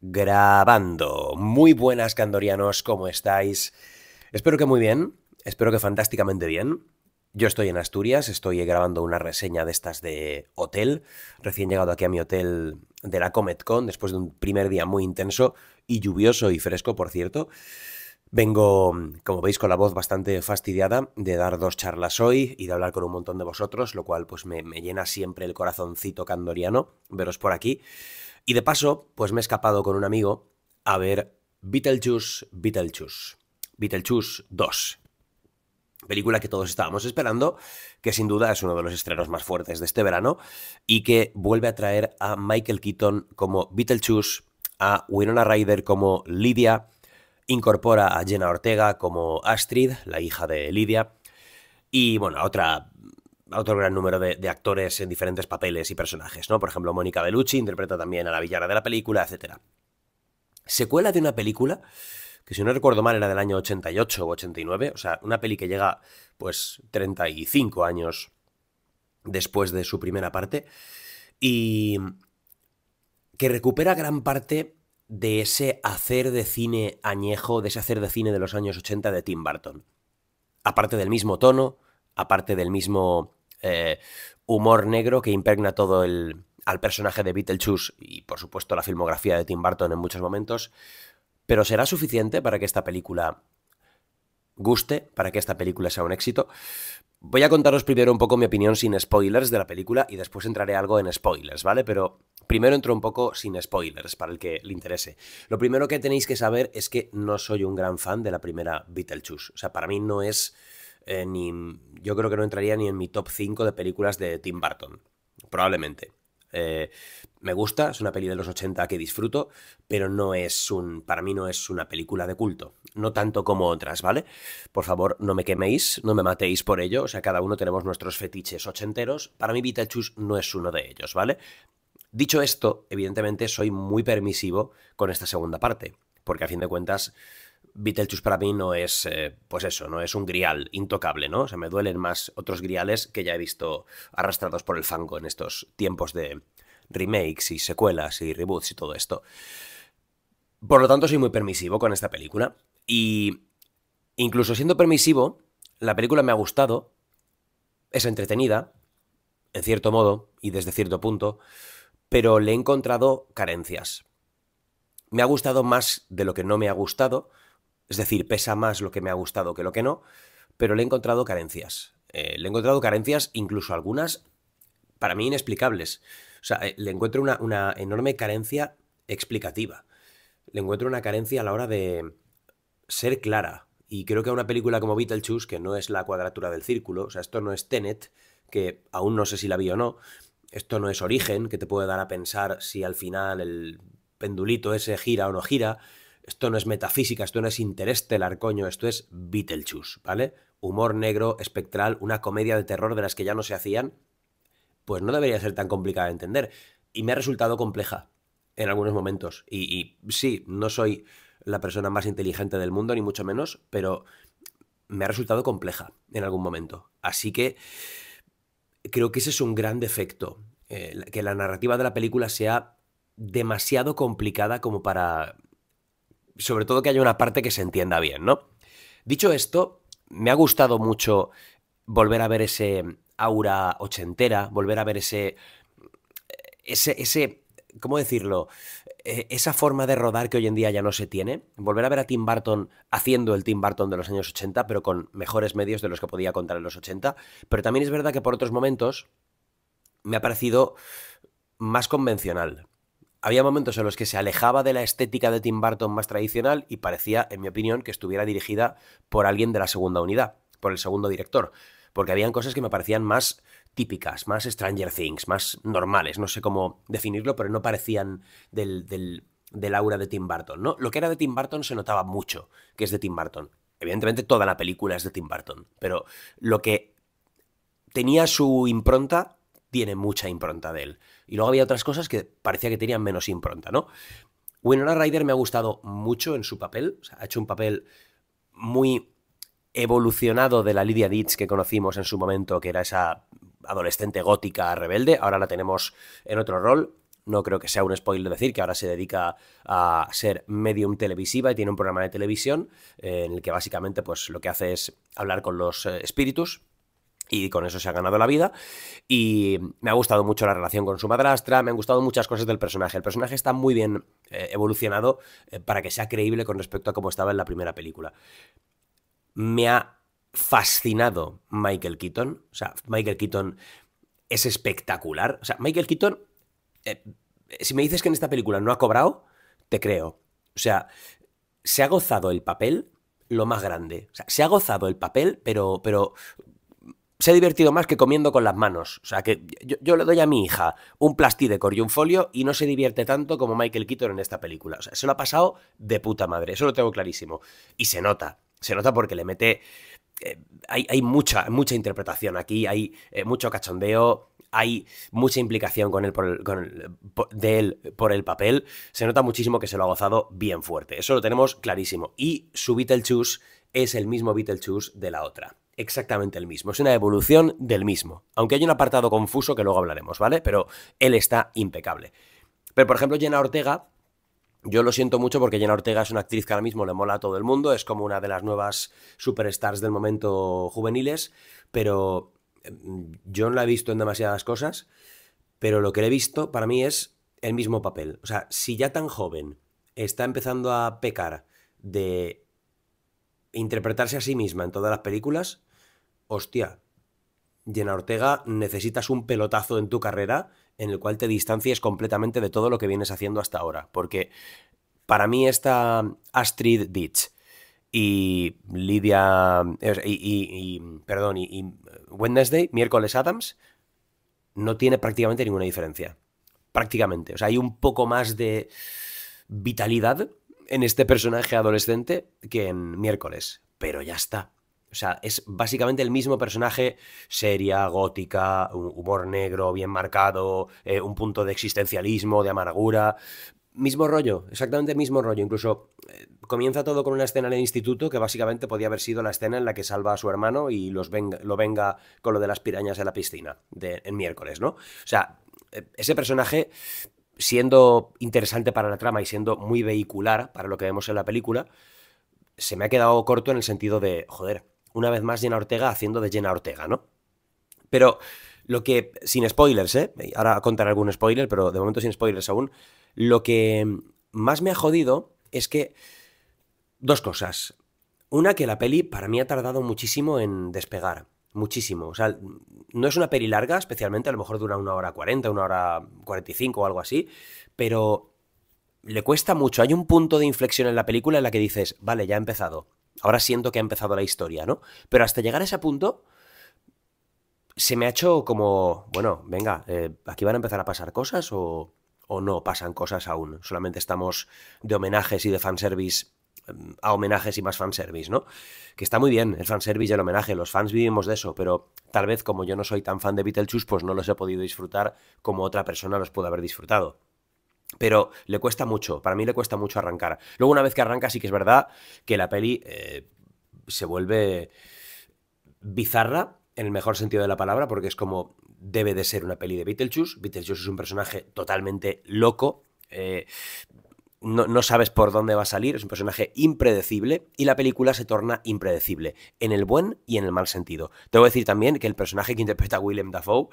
Grabando. Muy buenas, candorianos, ¿cómo estáis? Espero que muy bien, espero que fantásticamente bien. Yo estoy en Asturias, estoy grabando una reseña de estas de hotel. Recién llegado aquí a mi hotel de la Cometcon, después de un primer día muy intenso y lluvioso y fresco, por cierto. Vengo, como veis, con la voz bastante fastidiada de dar dos charlas hoy y de hablar con un montón de vosotros, lo cual pues me llena siempre el corazoncito candoriano veros por aquí. Y de paso, pues me he escapado con un amigo a ver Beetlejuice, Beetlejuice, Beetlejuice 2. Película que todos estábamos esperando, que sin duda es uno de los estrenos más fuertes de este verano y que vuelve a traer a Michael Keaton como Beetlejuice, a Winona Ryder como Lydia, incorpora a Jenna Ortega como Astrid, la hija de Lydia, y bueno, a otra otro gran número de, actores en diferentes papeles y personajes, ¿no? Por ejemplo, Mónica Bellucci interpreta también a la villana de la película, etc. Secuela de una película que si no recuerdo mal era del año 88 o 89, o sea, una peli que llega pues 35 años después de su primera parte y que recupera gran parte de ese hacer de cine añejo, de ese hacer de cine de los años 80 de Tim Burton. Aparte del mismo tono, aparte del mismo eh, humor negro que impregna todo el al personaje de Beetlejuice y por supuesto la filmografía de Tim Burton en muchos momentos, pero será suficiente para que esta película guste, para que esta película sea un éxito. Voy a contaros primero un poco mi opinión sin spoilers de la película y después entraré algo en spoilers, ¿vale? Pero primero entro un poco sin spoilers para el que le interese. Lo primero que tenéis que saber es que no soy un gran fan de la primera Beetlejuice. O sea, para mí no es eh, ni, yo creo que no entraría ni en mi top 5 de películas de Tim Burton, probablemente. Eh, me gusta, es una peli de los 80 que disfruto, pero no es un, para mí no es una película de culto, no tanto como otras, ¿vale? Por favor, no me queméis, no me matéis por ello, o sea, cada uno tenemos nuestros fetiches ochenteros, para mí Vitachus no es uno de ellos, ¿vale? Dicho esto, evidentemente soy muy permisivo con esta segunda parte, porque a fin de cuentas Beetlejuice para mí no es, eh, pues eso, no es un grial intocable, ¿no? O sea, me duelen más otros griales que ya he visto arrastrados por el fango en estos tiempos de remakes y secuelas y reboots y todo esto. Por lo tanto, soy muy permisivo con esta película. Y incluso siendo permisivo, la película me ha gustado, es entretenida, en cierto modo y desde cierto punto, pero le he encontrado carencias. Me ha gustado más de lo que no me ha gustado, es decir, pesa más lo que me ha gustado que lo que no, pero le he encontrado carencias. Eh, le he encontrado carencias, incluso algunas, para mí inexplicables. O sea, eh, le encuentro una, una, enorme carencia explicativa. Le encuentro una carencia a la hora de ser clara. Y creo que a una película como Beetlejuice, que no es la cuadratura del círculo, o sea, esto no es Tenet, que aún no sé si la vi o no, esto no es Origen, que te puede dar a pensar si al final el pendulito ese gira o no gira, esto no es metafísica, esto no es interestelar, coño, esto es Beetlejuice, ¿vale? Humor negro, espectral, una comedia de terror de las que ya no se hacían, pues no debería ser tan complicada de entender. Y me ha resultado compleja en algunos momentos. Y, sí, no soy la persona más inteligente del mundo, ni mucho menos, pero me ha resultado compleja en algún momento. Así que creo que ese es un gran defecto, eh, que la narrativa de la película sea demasiado complicada como para sobre todo que haya una parte que se entienda bien, ¿no? Dicho esto, me ha gustado mucho volver a ver ese aura ochentera, volver a ver ese. ese. ese ¿Cómo decirlo? E, esa forma de rodar que hoy en día ya no se tiene. Volver a ver a Tim Burton haciendo el Tim Burton de los años 80, pero con mejores medios de los que podía contar en los 80. Pero también es verdad que por otros momentos me ha parecido más convencional había momentos en los que se alejaba de la estética de Tim Burton más tradicional y parecía, en mi opinión, que estuviera dirigida por alguien de la segunda unidad, por el segundo director, porque habían cosas que me parecían más típicas, más Stranger Things, más normales, no sé cómo definirlo, pero no parecían del, del, aura de Tim Burton, ¿no? Lo que era de Tim Burton se notaba mucho que es de Tim Burton. Evidentemente toda la película es de Tim Burton, pero lo que tenía su impronta tiene mucha impronta de él. Y luego había otras cosas que parecía que tenían menos impronta, ¿no? Winona Ryder me ha gustado mucho en su papel. ha hecho un papel muy evolucionado de la Lydia Ditch que conocimos en su momento, que era esa adolescente gótica rebelde. Ahora la tenemos en otro rol. No creo que sea un spoiler decir que ahora se dedica a ser medium televisiva y tiene un programa de televisión eh, en el que básicamente pues, lo que hace es hablar con los eh, espíritus y con eso se ha ganado la vida. Y me ha gustado mucho la relación con su madrastra, me han gustado muchas cosas del personaje. El personaje está muy bien eh, evolucionado eh, para que sea creíble con respecto a cómo estaba en la primera película. Me ha fascinado Michael Keaton. O sea, Michael Keaton es espectacular. O sea, Michael Keaton, eh, si me dices que en esta película no ha cobrado, te creo. O sea, se ha gozado el papel lo más grande. O sea, se ha gozado el papel, pero, pero se ha divertido más que comiendo con las manos. O sea, que yo, le doy a mi hija un plastidecor y un folio y no se divierte tanto como Michael Keaton en esta película. O sea, se lo ha pasado de puta madre, eso lo tengo clarísimo. Y se nota, se nota porque le mete... Eh, hay, mucha, mucha interpretación aquí, hay eh, mucho cachondeo, hay mucha implicación con él el, de él por el papel. Se nota muchísimo que se lo ha gozado bien fuerte. Eso lo tenemos clarísimo. Y su Beetlejuice es el mismo Beetlejuice de la otra exactamente el mismo, es una evolución del mismo, aunque hay un apartado confuso que luego hablaremos, ¿vale? Pero él está impecable. Pero por ejemplo, Jenna Ortega, yo lo siento mucho porque Jenna Ortega es una actriz que ahora mismo le mola a todo el mundo, es como una de las nuevas superstars del momento juveniles, pero mm, yo no la he visto en demasiadas cosas, pero lo que le he visto para mí es el mismo papel. O sea, si ya tan joven está empezando a pecar de interpretarse a sí misma en todas las películas, hostia, Jenna Ortega, necesitas un pelotazo en tu carrera en el cual te distancies completamente de todo lo que vienes haciendo hasta ahora. Porque para mí esta Astrid Ditch y Lidia. Eh, y, perdón, y, Wednesday, miércoles Adams, no tiene prácticamente ninguna diferencia. Prácticamente. O sea, hay un poco más de vitalidad en este personaje adolescente que en miércoles. Pero ya está. O sea, es básicamente el mismo personaje, seria, gótica, humor negro bien marcado, eh, un punto de existencialismo, de amargura. Mismo rollo, exactamente el mismo rollo. Incluso eh, comienza todo con una escena en el instituto que básicamente podía haber sido la escena en la que salva a su hermano y lo venga con lo de las pirañas de la piscina en miércoles, ¿no? O sea, eh, ese personaje siendo interesante para la trama y siendo muy vehicular para lo que vemos en la película, se me ha quedado corto en el sentido de, joder, una vez más llena Ortega haciendo de llena Ortega, ¿no? Pero lo que, sin spoilers, ¿eh? Ahora contaré algún spoiler, pero de momento sin spoilers aún. Lo que más me ha jodido es que dos cosas. Una, que la peli para mí ha tardado muchísimo en despegar. Muchísimo. O sea, no es una peli larga, especialmente, a lo mejor dura una hora cuarenta, una hora 45 y cinco o algo así, pero le cuesta mucho. Hay un punto de inflexión en la película en la que dices, vale, ya ha empezado ahora siento que ha empezado la historia, ¿no? Pero hasta llegar a ese punto, se me ha hecho como, bueno, venga, eh, aquí van a empezar a pasar cosas o, no pasan cosas aún. Solamente estamos de homenajes y de fanservice mm, a homenajes y más fanservice, ¿no? Que está muy bien el fanservice y el homenaje, los fans vivimos de eso, pero tal vez como yo no soy tan fan de Beetlejuice, pues no los he podido disfrutar como otra persona los puede haber disfrutado. Pero le cuesta mucho, para mí le cuesta mucho arrancar. Luego una vez que arranca sí que es verdad que la peli eh, se vuelve bizarra, en el mejor sentido de la palabra, porque es como debe de ser una peli de Beetlejuice. Beetlejuice es un personaje totalmente loco, eh, no, sabes por dónde va a salir, es un personaje impredecible y la película se torna impredecible, en el buen y en el mal sentido. Tengo que decir también que el personaje que interpreta William Dafoe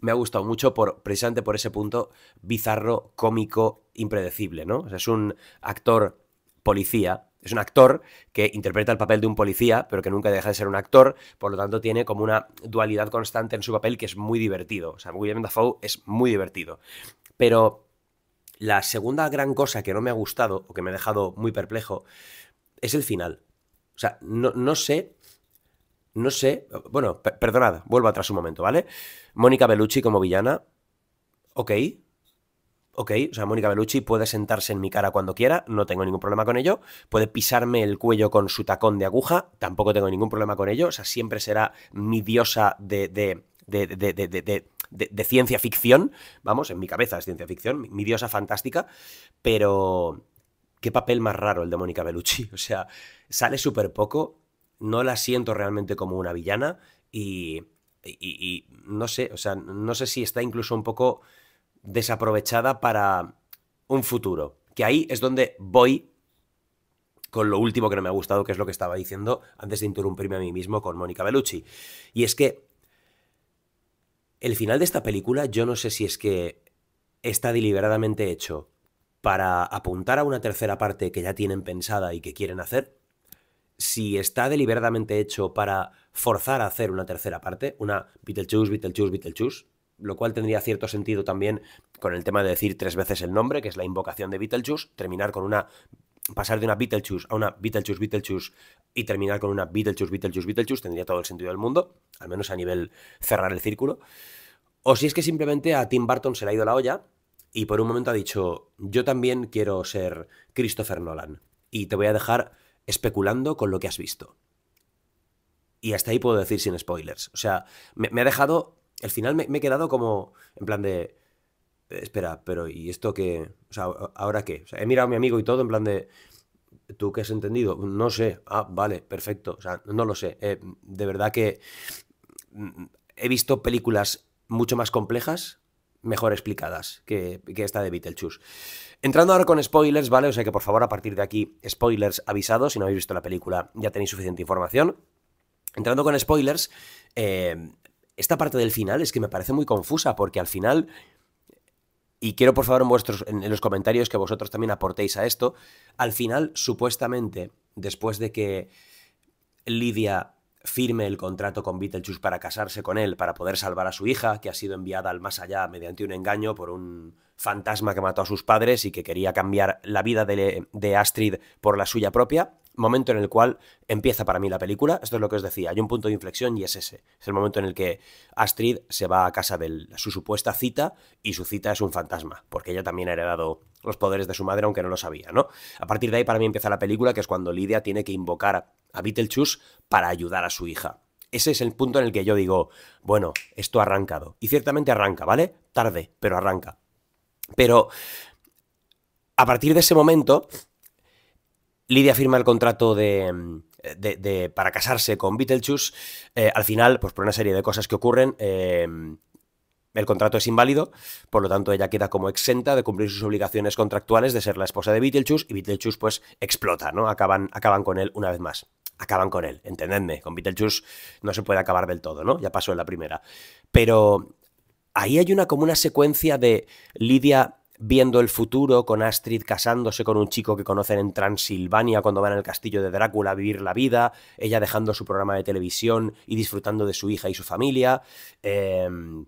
me ha gustado mucho por, precisamente por ese punto bizarro, cómico, impredecible, ¿no? es un actor policía, es un actor que interpreta el papel de un policía, pero que nunca deja de ser un actor, por lo tanto tiene como una dualidad constante en su papel que es muy divertido. O sea, William Dafoe es muy divertido. Pero la segunda gran cosa que no me ha gustado o que me ha dejado muy perplejo es el final. O sea, no, sé, no sé, bueno, perdonad, vuelvo atrás un momento, ¿vale? Mónica Bellucci como villana, ok, ok, o sea, Mónica Bellucci puede sentarse en mi cara cuando quiera, no tengo ningún problema con ello, puede pisarme el cuello con su tacón de aguja, tampoco tengo ningún problema con ello, o sea, siempre será mi diosa de, de, de, de de, ciencia ficción, vamos, en mi cabeza es ciencia ficción, mi, diosa fantástica, pero qué papel más raro el de Mónica Bellucci, o sea, sale súper poco, no la siento realmente como una villana y, y no sé, o sea, no sé si está incluso un poco desaprovechada para un futuro, que ahí es donde voy con lo último que no me ha gustado, que es lo que estaba diciendo antes de interrumpirme a mí mismo con Mónica Bellucci. Y es que el final de esta película, yo no sé si es que está deliberadamente hecho para apuntar a una tercera parte que ya tienen pensada y que quieren hacer, si está deliberadamente hecho para forzar a hacer una tercera parte, una Beetlejuice, Beetlejuice, Beetlejuice, lo cual tendría cierto sentido también con el tema de decir tres veces el nombre, que es la invocación de Beetlejuice, terminar con una pasar de una Beetlejuice a una Beetlejuice, Beetlejuice y terminar con una Beetlejuice, Beetlejuice, Beetlejuice tendría todo el sentido del mundo, al menos a nivel cerrar el círculo. O si es que simplemente a Tim Burton se le ha ido la olla y por un momento ha dicho, yo también quiero ser Christopher Nolan y te voy a dejar especulando con lo que has visto. Y hasta ahí puedo decir sin spoilers. O sea, me, ha dejado, el final me he quedado como en plan de espera, pero ¿y esto qué? O sea, ¿ahora qué? he mirado a mi amigo y todo en plan de, ¿tú qué has entendido? No sé. Ah, vale, perfecto. O sea, no lo sé. Eh, de verdad que mm, he visto películas mucho más complejas, mejor explicadas que, esta de Beetlejuice. Entrando ahora con spoilers, ¿vale? O sea que por favor a partir de aquí, spoilers avisados, si no habéis visto la película ya tenéis suficiente información. Entrando con spoilers, eh, esta parte del final es que me parece muy confusa porque al final y quiero por favor en, vuestros, en los comentarios que vosotros también aportéis a esto, al final, supuestamente, después de que Lidia firme el contrato con Beetlejuice para casarse con él, para poder salvar a su hija, que ha sido enviada al más allá mediante un engaño por un fantasma que mató a sus padres y que quería cambiar la vida de, de Astrid por la suya propia momento en el cual empieza para mí la película. Esto es lo que os decía, hay un punto de inflexión y es ese. Es el momento en el que Astrid se va a casa de su supuesta cita y su cita es un fantasma, porque ella también ha heredado los poderes de su madre, aunque no lo sabía, ¿no? A partir de ahí para mí empieza la película, que es cuando Lidia tiene que invocar a Beetlejuice para ayudar a su hija. Ese es el punto en el que yo digo, bueno, esto ha arrancado. Y ciertamente arranca, ¿vale? Tarde, pero arranca. Pero a partir de ese momento, Lidia firma el contrato de, mm, para casarse con Beetlejuice. Eh, al final, pues por una serie de cosas que ocurren, eh, mm, el contrato es inválido, por lo tanto ella queda como exenta de cumplir sus obligaciones contractuales de ser la esposa de Beetlejuice y Beetlejuice pues explota, ¿no? Acaban, acaban con él una vez más. Acaban con él, entendedme, con Beetlejuice no se puede acabar del todo, ¿no? Ya pasó en la primera. Pero ahí hay una como una secuencia de Lidia viendo el futuro, con Astrid casándose con un chico que conocen en Transilvania cuando van al castillo de Drácula a vivir la vida, ella dejando su programa de televisión y disfrutando de su hija y su familia. Em,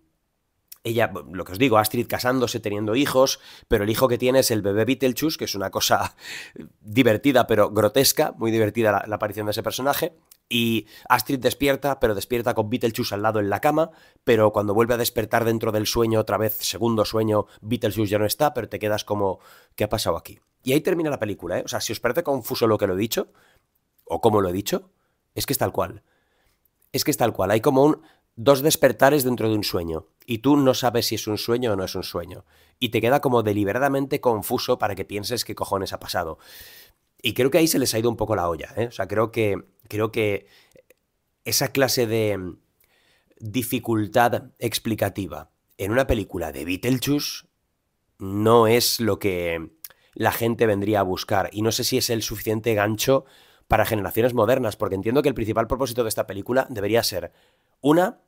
ella, lo que os digo, Astrid casándose, teniendo hijos, pero el hijo que tiene es el bebé Beetlejuice, que es una cosa divertida pero grotesca, muy divertida la aparición de ese personaje. Y Astrid despierta, pero despierta con Beetlejuice al lado en la cama, pero cuando vuelve a despertar dentro del sueño, otra vez, segundo sueño, Beetlejuice ya no está, pero te quedas como, ¿qué ha pasado aquí? Y ahí termina la película, ¿eh? O sea, si os parece confuso lo que lo he dicho, o cómo lo he dicho, es que es tal cual. Es que es tal cual. Hay como un, dos despertares dentro de un sueño y tú no sabes si es un sueño o no es un sueño. Y te queda como deliberadamente confuso para que pienses qué cojones ha pasado. Y creo que ahí se les ha ido un poco la olla, ¿eh? O sea, creo que creo que esa clase de mm, dificultad explicativa en una película de Beetlejuice no es lo que la gente vendría a buscar. Y no sé si es el suficiente gancho para generaciones modernas, porque entiendo que el principal propósito de esta película debería ser, una,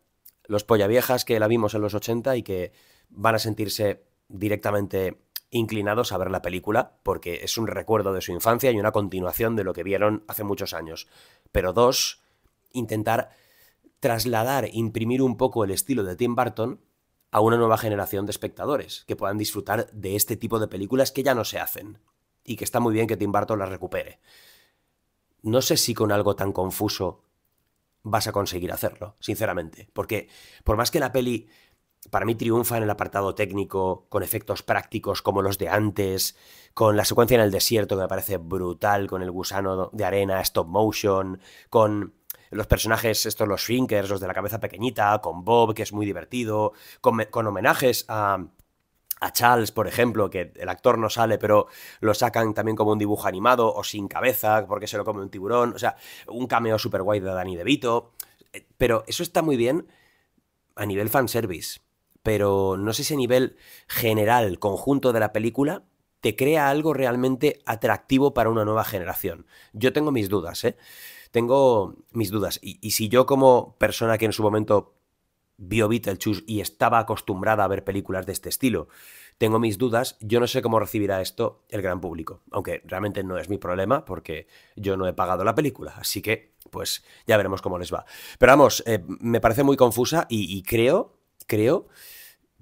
los pollaviejas que la vimos en los 80 y que van a sentirse directamente inclinados a ver la película, porque es un recuerdo de su infancia y una continuación de lo que vieron hace muchos años. Pero dos, intentar trasladar, imprimir un poco el estilo de Tim Burton a una nueva generación de espectadores, que puedan disfrutar de este tipo de películas que ya no se hacen, y que está muy bien que Tim Burton las recupere. No sé si con algo tan confuso vas a conseguir hacerlo, sinceramente, porque por más que la peli para mí triunfa en el apartado técnico, con efectos prácticos como los de antes, con la secuencia en el desierto que me parece brutal, con el gusano de arena, stop motion, con los personajes, estos los shrinkers, los de la cabeza pequeñita, con Bob, que es muy divertido, con, homenajes a, Charles, por ejemplo, que el actor no sale, pero lo sacan también como un dibujo animado o sin cabeza, porque se lo come un tiburón, o sea, un cameo super guay de Danny DeVito, eh, pero eso está muy bien a nivel fanservice pero no sé si a nivel general, conjunto de la película, te crea algo realmente atractivo para una nueva generación. Yo tengo mis dudas, ¿eh? Tengo mis dudas. Y, si yo como persona que en su momento vio Beetlejuice y estaba acostumbrada a ver películas de este estilo, tengo mis dudas, yo no sé cómo recibirá esto el gran público. Aunque realmente no es mi problema porque yo no he pagado la película. Así que, pues ya veremos cómo les va. Pero vamos, eh, me parece muy confusa y creo creo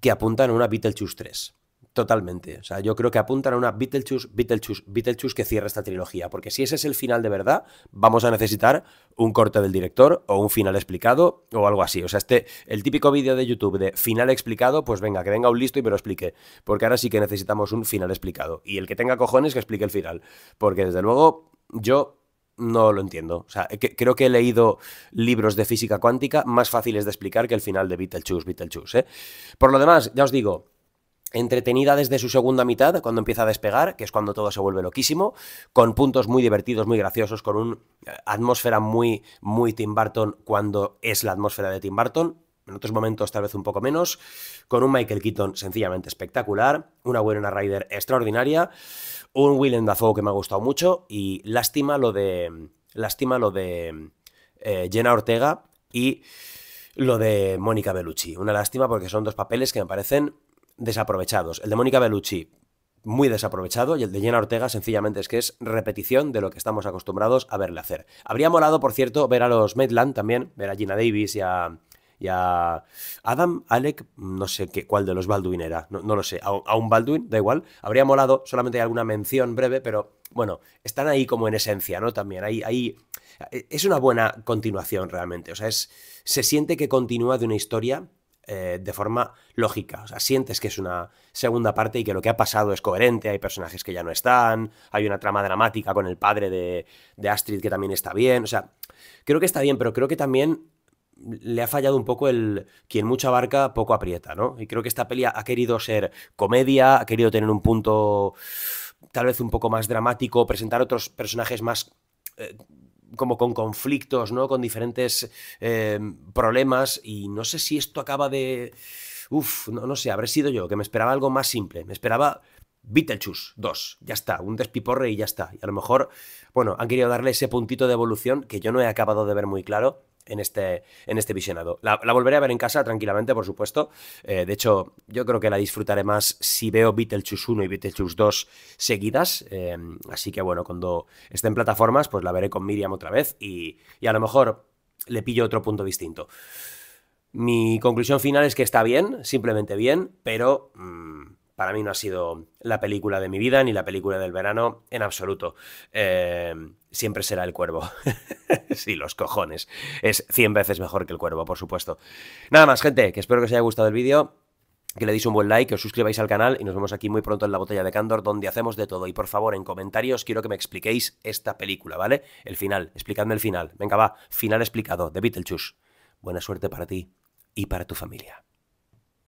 que apuntan a una Beetlejuice 3. Totalmente. O sea, yo creo que apuntan a una Beetlejuice, Beetlejuice, Beetlejuice que cierre esta trilogía. Porque si ese es el final de verdad, vamos a necesitar un corte del director o un final explicado o algo así. O sea, este, el típico vídeo de YouTube de final explicado, pues venga, que venga un listo y me lo explique. Porque ahora sí que necesitamos un final explicado. Y el que tenga cojones que explique el final. Porque desde luego, yo no lo entiendo. O sea, creo que he leído libros de física cuántica más fáciles de explicar que el final de Beetlejuice, Beetlejuice. ¿eh? Por lo demás, ya os digo, entretenida desde su segunda mitad, cuando empieza a despegar, que es cuando todo se vuelve loquísimo, con puntos muy divertidos, muy graciosos, con una eh, atmósfera muy, muy Tim Burton cuando es la atmósfera de Tim Burton en otros momentos tal vez un poco menos, con un Michael Keaton sencillamente espectacular, una buena Ryder extraordinaria, un Willem Dafoe que me ha gustado mucho y lástima lo de lástima lo de eh, Jenna Ortega y lo de Mónica Bellucci. Una lástima porque son dos papeles que me parecen desaprovechados. El de Mónica Bellucci muy desaprovechado y el de Jenna Ortega sencillamente es que es repetición de lo que estamos acostumbrados a verle hacer. Habría molado, por cierto, ver a los Maitland también, ver a Gina Davis y a, y Adam, Alec, no sé qué, cuál de los Baldwin era, no, lo sé, a, un Baldwin, da igual, habría molado, solamente hay alguna mención breve, pero bueno, están ahí como en esencia, ¿no? También, ahí, ahí eh, es una buena continuación realmente, o sea, es, se siente que continúa de una historia eh, de forma lógica, o sea, sientes que es una segunda parte y que lo que ha pasado es coherente, hay personajes que ya no están, hay una trama dramática con el padre de, de Astrid que también está bien, o sea, creo que está bien, pero creo que también le ha fallado un poco el quien mucha abarca, poco aprieta, ¿no? Y creo que esta peli ha querido ser comedia, ha querido tener un punto tal vez un poco más dramático, presentar otros personajes más... Eh, como con conflictos, ¿no? Con diferentes eh, problemas y no sé si esto acaba de... Uf, no, no sé, habré sido yo, que me esperaba algo más simple. Me esperaba Beetlejuice 2, ya está, un despiporre y ya está. Y a lo mejor, bueno, han querido darle ese puntito de evolución que yo no he acabado de ver muy claro en este, en este visionado. La, volveré a ver en casa tranquilamente, por supuesto. Eh, de hecho, yo creo que la disfrutaré más si veo Beetlejuice 1 y Beetlejuice 2 seguidas. Eh, así que bueno, cuando esté en plataformas, pues la veré con Miriam otra vez y, a lo mejor le pillo otro punto distinto. Mi conclusión final es que está bien, simplemente bien, pero... Mm, para mí no ha sido la película de mi vida ni la película del verano en absoluto. Eh, siempre será el cuervo. sí, los cojones. Es 100 veces mejor que el cuervo, por supuesto. Nada más, gente, que espero que os haya gustado el vídeo que le deis un buen like, que os suscribáis al canal y nos vemos aquí muy pronto en la botella de Candor donde hacemos de todo. Y por favor, en comentarios quiero que me expliquéis esta película, ¿vale? El final, explicadme el final. Venga, va, final explicado de Beetlejuice. Buena suerte para ti y para tu familia.